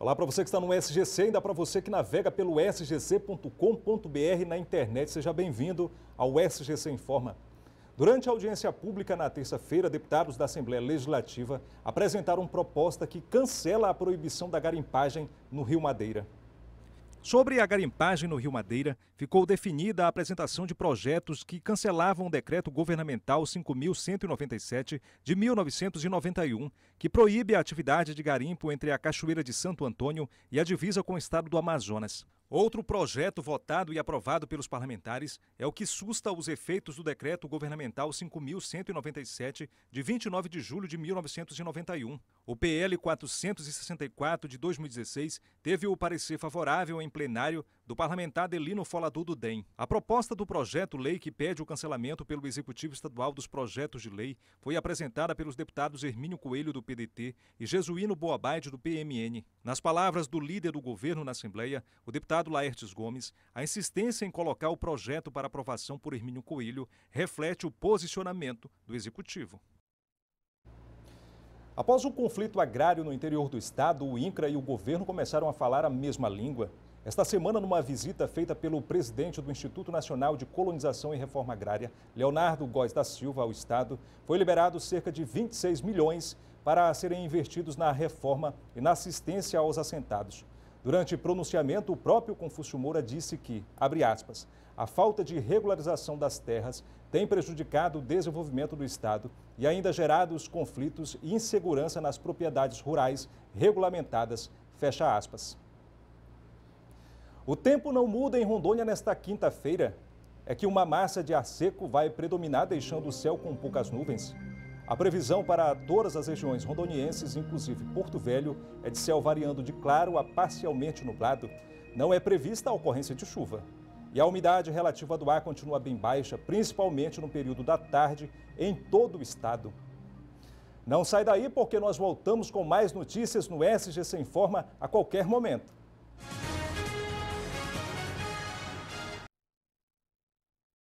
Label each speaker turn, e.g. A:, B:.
A: Olá para você que está no SGC, ainda para você que navega pelo sgc.com.br na internet. Seja bem-vindo ao SGC Informa. Durante a audiência pública na terça-feira, deputados da Assembleia Legislativa apresentaram proposta que cancela a proibição da garimpagem no Rio Madeira. Sobre a garimpagem no Rio Madeira, ficou definida a apresentação de projetos que cancelavam o decreto governamental 5197 de 1991, que proíbe a atividade de garimpo entre a Cachoeira de Santo Antônio e a divisa com o estado do Amazonas. Outro projeto votado e aprovado pelos parlamentares é o que susta os efeitos do decreto governamental 5197 de 29 de julho de 1991. O PL 464 de 2016 teve o parecer favorável em plenário do parlamentar Delino Foladu do DEM. A proposta do projeto-lei que pede o cancelamento pelo Executivo Estadual dos projetos de lei foi apresentada pelos deputados Hermínio Coelho do PDT e Jesuíno Boabide, do PMN. Nas palavras do líder do governo na Assembleia, o deputado Laertes Gomes, a insistência em colocar o projeto para aprovação por Hermínio Coelho reflete o posicionamento do Executivo. Após o conflito agrário no interior do estado, o INCRA e o governo começaram a falar a mesma língua. Esta semana, numa visita feita pelo presidente do Instituto Nacional de Colonização e Reforma Agrária, Leonardo Góes da Silva, ao Estado, foi liberado cerca de 26 milhões para serem investidos na reforma e na assistência aos assentados. Durante pronunciamento, o próprio Confúcio Moura disse que, abre aspas, a falta de regularização das terras tem prejudicado o desenvolvimento do Estado e ainda gerado os conflitos e insegurança nas propriedades rurais regulamentadas, fecha aspas. O tempo não muda em Rondônia nesta quinta-feira. É que uma massa de ar seco vai predominar, deixando o céu com poucas nuvens. A previsão para todas as regiões rondonienses, inclusive Porto Velho, é de céu variando de claro a parcialmente nublado. Não é prevista a ocorrência de chuva. E a umidade relativa do ar continua bem baixa, principalmente no período da tarde em todo o estado. Não sai daí porque nós voltamos com mais notícias no SGC Informa a qualquer momento.